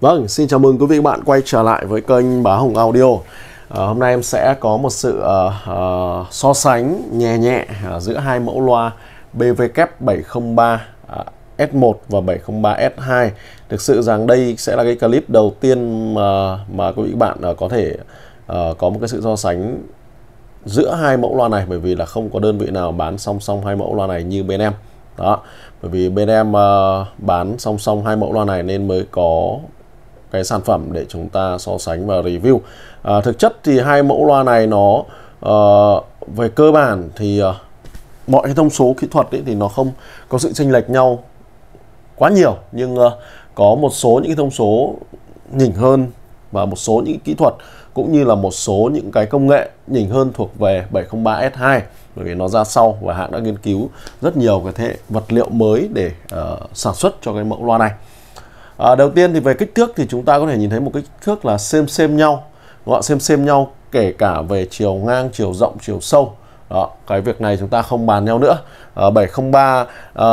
Vâng, xin chào mừng quý vị và bạn quay trở lại với kênh Bá Hùng Audio. À, hôm nay em sẽ có một sự uh, uh, so sánh nhẹ nhẹ uh, giữa hai mẫu loa BVK703 uh, S1 và 703 S2. Thực sự rằng đây sẽ là cái clip đầu tiên mà mà quý vị và bạn uh, có thể uh, có một cái sự so sánh giữa hai mẫu loa này bởi vì là không có đơn vị nào bán song song hai mẫu loa này như bên em đó bởi vì bên em uh, bán song song hai mẫu loa này nên mới có cái sản phẩm để chúng ta so sánh và review à, thực chất thì hai mẫu loa này nó uh, về cơ bản thì uh, mọi cái thông số kỹ thuật ấy thì nó không có sự chênh lệch nhau quá nhiều nhưng uh, có một số những cái thông số nhỉnh hơn và một số những kỹ thuật cũng như là một số những cái công nghệ nhỉnh hơn thuộc về 703S2 bởi vì nó ra sau và hãng đã nghiên cứu rất nhiều cái thế vật liệu mới để uh, sản xuất cho cái mẫu loa này à, đầu tiên thì về kích thước thì chúng ta có thể nhìn thấy một kích thước là xem xem nhau gọi xem xem nhau kể cả về chiều ngang chiều rộng chiều sâu đó, cái việc này chúng ta không bàn nhau nữa à, 703 uh, à,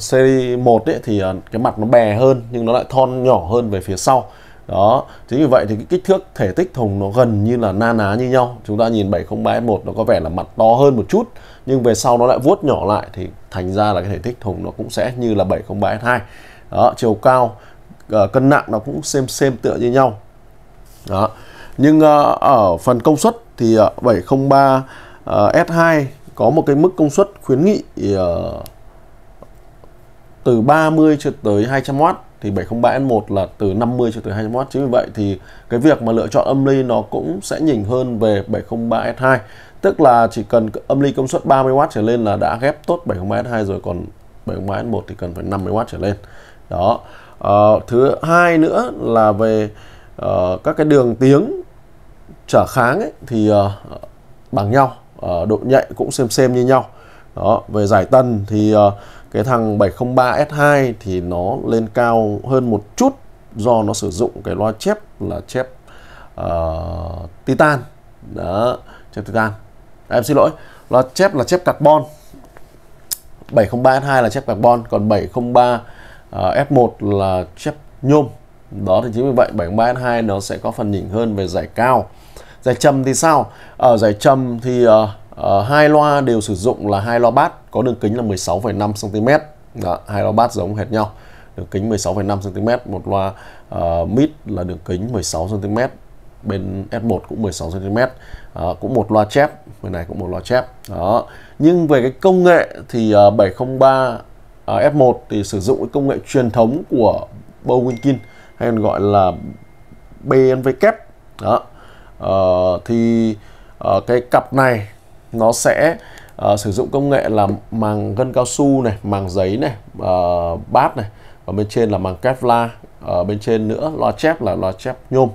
series 1 ấy, thì à, cái mặt nó bè hơn nhưng nó lại thon nhỏ hơn về phía sau đó chính vì vậy thì cái kích thước thể tích thùng nó gần như là na ná như nhau chúng ta nhìn 703 S1 nó có vẻ là mặt to hơn một chút nhưng về sau nó lại vuốt nhỏ lại thì thành ra là cái thể tích thùng nó cũng sẽ như là 703 S2 đó, chiều cao ờ, cân nặng nó cũng xem xem tựa như nhau đó. nhưng ờ, ở phần công suất thì 703 ờ, S2 có một cái mức công suất khuyến nghị từ 30 cho tới 200W thì 703 S1 là từ 50 cho tới 200W chính vì vậy thì cái việc mà lựa chọn âm ly nó cũng sẽ nhỉnh hơn về 703 S2 tức là chỉ cần âm ly công suất 30W trở lên là đã ghép tốt 703 S2 rồi còn 73 s 1 thì cần phải 50W trở lên đó uh, thứ hai nữa là về uh, các cái đường tiếng trở kháng ấy, thì uh, bằng nhau uh, độ nhạy cũng xem xem như nhau đó về giải tần thì uh, cái thằng 703 S2 thì nó lên cao hơn một chút do nó sử dụng cái loa chép là chép uh, titan đó chép titan em xin lỗi loa chép là chép carbon 703 S2 là chép carbon còn 703 uh, F1 là chép nhôm đó thì chính vì vậy 703 S2 nó sẽ có phần nhỉnh hơn về giải cao giải trầm thì sao ở ờ, giải trầm thì ờ, ờ, hai loa đều sử dụng là hai loa bát có đường kính là 16,5 cm đó, hai loa bát giống hệt nhau đường kính 16,5 cm một loa uh, mid là đường kính 16 cm bên s 1 cũng 16 cm à, cũng một loa chép bên này cũng một loa chép đó nhưng về cái công nghệ thì uh, 703 uh, F1 thì sử dụng cái công nghệ truyền thống của Bow hay còn gọi là BNV kép đó uh, thì uh, cái cặp này nó sẽ uh, sử dụng công nghệ là màng gân cao su này màng giấy này uh, bát này và bên trên là màng kevlar ở uh, bên trên nữa loa chép là loa chép nhôm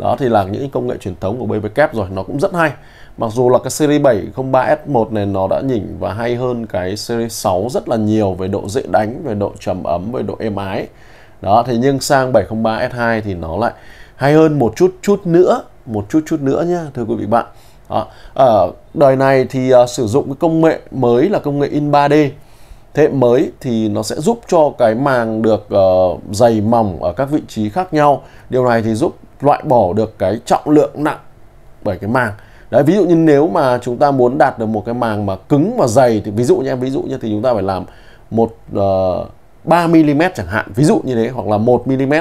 đó thì là những công nghệ truyền thống của kép rồi nó cũng rất hay mặc dù là cái series 703 S1 này nó đã nhỉnh và hay hơn cái series 6 rất là nhiều về độ dễ đánh về độ trầm ấm về độ êm ái đó thì nhưng sang 703 S2 thì nó lại hay hơn một chút chút nữa một chút chút nữa nhá thưa quý vị bạn đó. ở ờ, đời này thì uh, sử dụng cái công nghệ mới là công nghệ in 3D thế mới thì nó sẽ giúp cho cái màng được uh, dày mỏng ở các vị trí khác nhau điều này thì giúp loại bỏ được cái trọng lượng nặng bởi cái màng đấy ví dụ như nếu mà chúng ta muốn đạt được một cái màng mà cứng và dày thì ví dụ như em ví dụ như thì chúng ta phải làm một uh, 3 mm chẳng hạn ví dụ như thế hoặc là 1 mm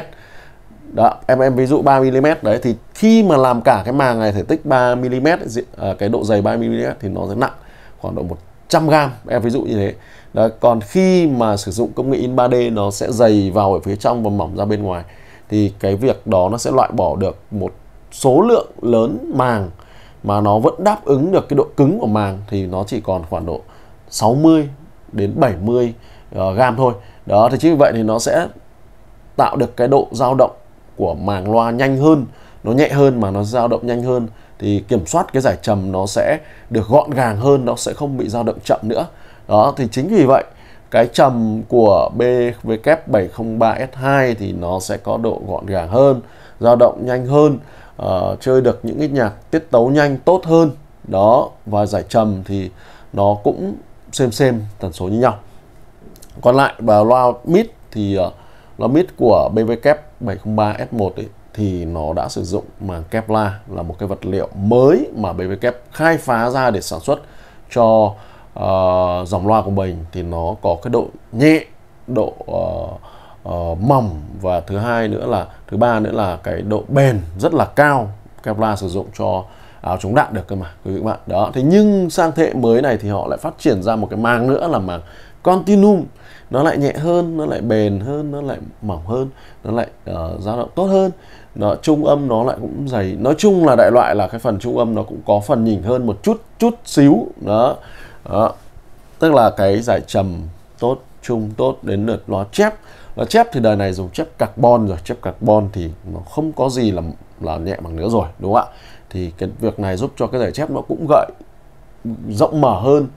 đó em em ví dụ 3 mm đấy thì khi mà làm cả cái màng này thể tích 3 mm ờ, cái độ dày 3 mm thì nó sẽ nặng khoảng độ 100 g em ví dụ như thế đó còn khi mà sử dụng công nghệ in 3D nó sẽ dày vào ở phía trong và mỏng ra bên ngoài thì cái việc đó nó sẽ loại bỏ được một số lượng lớn màng mà nó vẫn đáp ứng được cái độ cứng của màng thì nó chỉ còn khoảng độ 60 đến 70 uh, gam thôi đó thì chính vì vậy thì nó sẽ tạo được cái độ dao động của màng loa nhanh hơn nó nhẹ hơn mà nó dao động nhanh hơn thì kiểm soát cái giải trầm nó sẽ được gọn gàng hơn nó sẽ không bị dao động chậm nữa đó thì chính vì vậy cái trầm của BW703S2 thì nó sẽ có độ gọn gàng hơn dao động nhanh hơn uh, chơi được những cái nhạc tiết tấu nhanh tốt hơn đó và giải trầm thì nó cũng xem xem tần số như nhau còn lại và loa mid thì uh, loa mid của BW703S1 ấy, thì nó đã sử dụng màng Kevlar là một cái vật liệu mới mà BWK khai phá ra để sản xuất cho uh, dòng loa của mình thì nó có cái độ nhẹ độ uh, uh, mỏng và thứ hai nữa là thứ ba nữa là cái độ bền rất là cao Kevlar sử dụng cho áo chống đạn được cơ mà quý vị các bạn đó thế nhưng sang thế hệ mới này thì họ lại phát triển ra một cái màng nữa là màng Continuum nó lại nhẹ hơn nó lại bền hơn nó lại mỏng hơn nó lại uh, dao động tốt hơn nó trung âm nó lại cũng dày nói chung là đại loại là cái phần trung âm nó cũng có phần nhỉnh hơn một chút chút xíu đó đó. Tức là cái giải trầm tốt, trung tốt đến lượt loa chép. loa chép thì đời này dùng chép carbon rồi, chép carbon thì nó không có gì là là nhẹ bằng nữa rồi, đúng không ạ? Thì cái việc này giúp cho cái giải chép nó cũng gợi rộng mở hơn,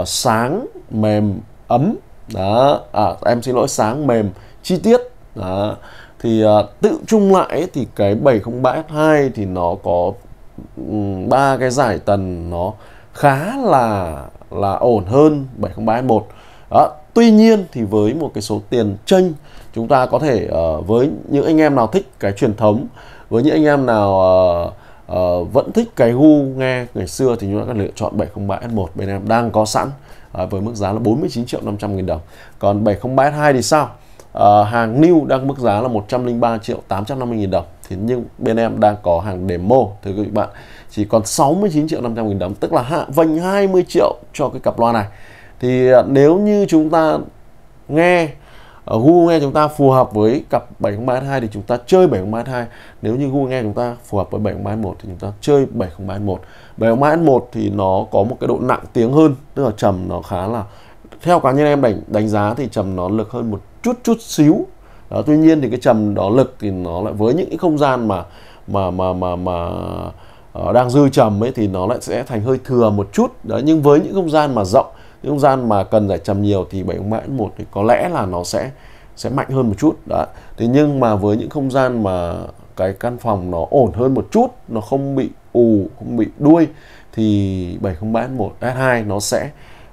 uh, sáng, mềm, ấm. Đó, à, em xin lỗi sáng, mềm, chi tiết. Đó. Thì uh, tự chung lại ấy, thì cái 703S2 thì nó có ba cái giải tần nó khá là là ổn hơn 703S1 đó. Tuy nhiên thì với một cái số tiền chênh chúng ta có thể uh, với những anh em nào thích cái truyền thống với những anh em nào uh, uh, vẫn thích cái gu nghe ngày xưa thì chúng ta có lựa chọn 703S1 bên em đang có sẵn uh, với mức giá là 49 triệu 500 nghìn đồng còn 703S2 thì sao uh, hàng new đang mức giá là 103 triệu 850 nghìn đồng thì nhưng bên em đang có hàng demo thưa quý vị bạn chỉ còn 69 triệu 500 nghìn đồng tức là hạ vành 20 triệu cho cái cặp loa này thì à, nếu như chúng ta nghe ở à, Google nghe chúng ta phù hợp với cặp 703S2 thì chúng ta chơi 703S2 nếu như Google nghe chúng ta phù hợp với 703S1 thì chúng ta chơi 703S1 703S1 thì nó có một cái độ nặng tiếng hơn tức là trầm nó khá là theo cá nhân em đánh đánh giá thì trầm nó lực hơn một chút chút xíu đó, tuy nhiên thì cái trầm đó lực thì nó lại với những cái không gian mà mà mà mà mà uh, đang dư trầm ấy thì nó lại sẽ thành hơi thừa một chút đấy nhưng với những không gian mà rộng những không gian mà cần giải trầm nhiều thì bảy ông mã một thì có lẽ là nó sẽ sẽ mạnh hơn một chút đó thế nhưng mà với những không gian mà cái căn phòng nó ổn hơn một chút nó không bị ù không bị đuôi thì 703 S1 S2 nó sẽ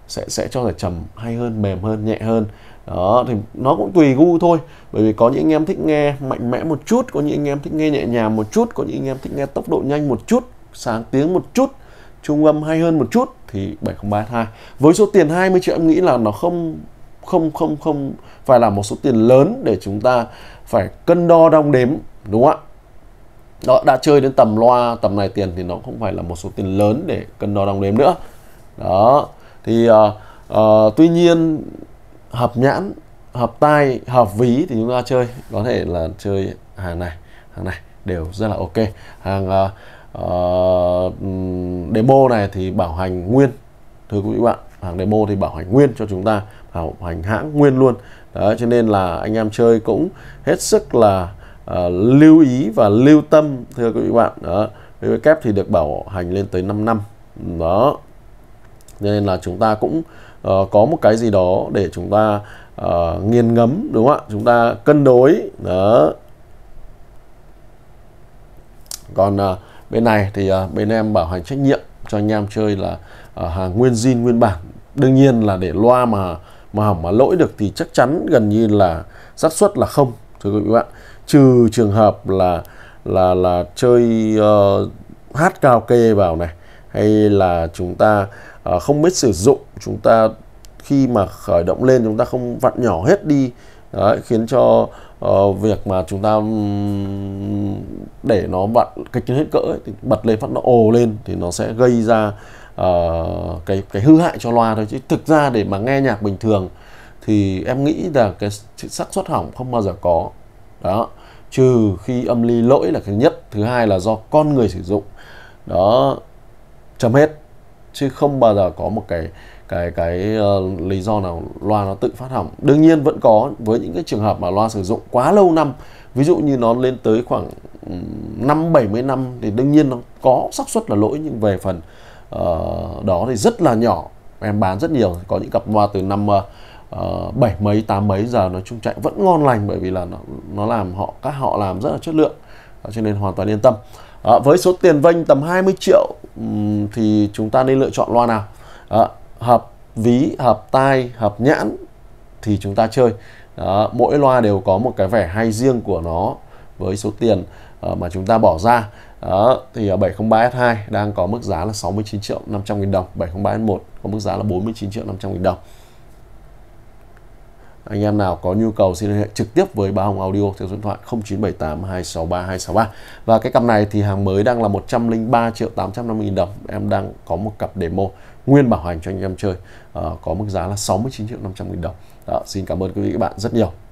sẽ sẽ cho giải trầm hay hơn mềm hơn nhẹ hơn đó thì nó cũng tùy gu thôi bởi vì có những anh em thích nghe mạnh mẽ một chút có những anh em thích nghe nhẹ nhàng một chút có những anh em thích nghe tốc độ nhanh một chút sáng tiếng một chút trung âm hay hơn một chút thì 7032 với số tiền 20 triệu em nghĩ là nó không không không không phải là một số tiền lớn để chúng ta phải cân đo đong đếm đúng không ạ đó đã chơi đến tầm loa tầm này tiền thì nó không phải là một số tiền lớn để cân đo đong đếm nữa đó thì uh, uh, tuy nhiên hợp nhãn hợp tai hợp ví thì chúng ta chơi có thể là chơi hàng này hàng này đều rất là ok hàng uh, uh, demo này thì bảo hành nguyên thưa quý vị bạn hàng demo thì bảo hành nguyên cho chúng ta bảo hành hãng nguyên luôn đó cho nên là anh em chơi cũng hết sức là uh, lưu ý và lưu tâm thưa quý vị bạn đó đối với kép e thì được bảo hành lên tới 5 năm đó nên là chúng ta cũng Ờ, có một cái gì đó để chúng ta uh, nghiền ngấm đúng không ạ chúng ta cân đối đó còn uh, bên này thì uh, bên em bảo hành trách nhiệm cho anh em chơi là uh, hàng nguyên zin nguyên bản đương nhiên là để loa mà mà hỏng mà lỗi được thì chắc chắn gần như là xác suất là không thưa quý vị bạn trừ trường hợp là là là chơi uh, hát karaoke vào này hay là chúng ta uh, không biết sử dụng chúng ta khi mà khởi động lên chúng ta không vặn nhỏ hết đi Đấy, khiến cho uh, việc mà chúng ta um, để nó vặn cách kịch hết cỡ ấy, thì bật lên phát nó ồ lên thì nó sẽ gây ra uh, cái cái hư hại cho loa thôi chứ thực ra để mà nghe nhạc bình thường thì em nghĩ là cái xác suất hỏng không bao giờ có đó trừ khi âm ly lỗi là cái nhất thứ hai là do con người sử dụng đó chấm hết chứ không bao giờ có một cái cái cái uh, lý do nào loa nó tự phát hỏng đương nhiên vẫn có với những cái trường hợp mà loa sử dụng quá lâu năm ví dụ như nó lên tới khoảng năm bảy mươi năm thì đương nhiên nó có xác suất là lỗi nhưng về phần uh, đó thì rất là nhỏ em bán rất nhiều có những cặp loa từ năm uh, bảy mấy tám mấy giờ nó trung chạy vẫn ngon lành bởi vì là nó nó làm họ các họ làm rất là chất lượng cho nên hoàn toàn yên tâm à, với số tiền vênh tầm 20 triệu thì chúng ta nên lựa chọn loa nào à, hợp ví hợp tai hợp nhãn thì chúng ta chơi à, mỗi loa đều có một cái vẻ hay riêng của nó với số tiền à, mà chúng ta bỏ ra đó, thì 703S2 đang có mức giá là 69 triệu 500 nghìn đồng 703S1 có mức giá là 49 triệu 500 nghìn đồng anh em nào có nhu cầu xin liên hệ trực tiếp với Ba Hồng Audio theo số điện thoại 0978 263 263 và cái cặp này thì hàng mới đang là 103 triệu 850 nghìn đồng em đang có một cặp demo nguyên bảo hành cho anh em chơi à, có mức giá là 69 triệu 500 nghìn đồng Đó, xin cảm ơn quý vị các bạn rất nhiều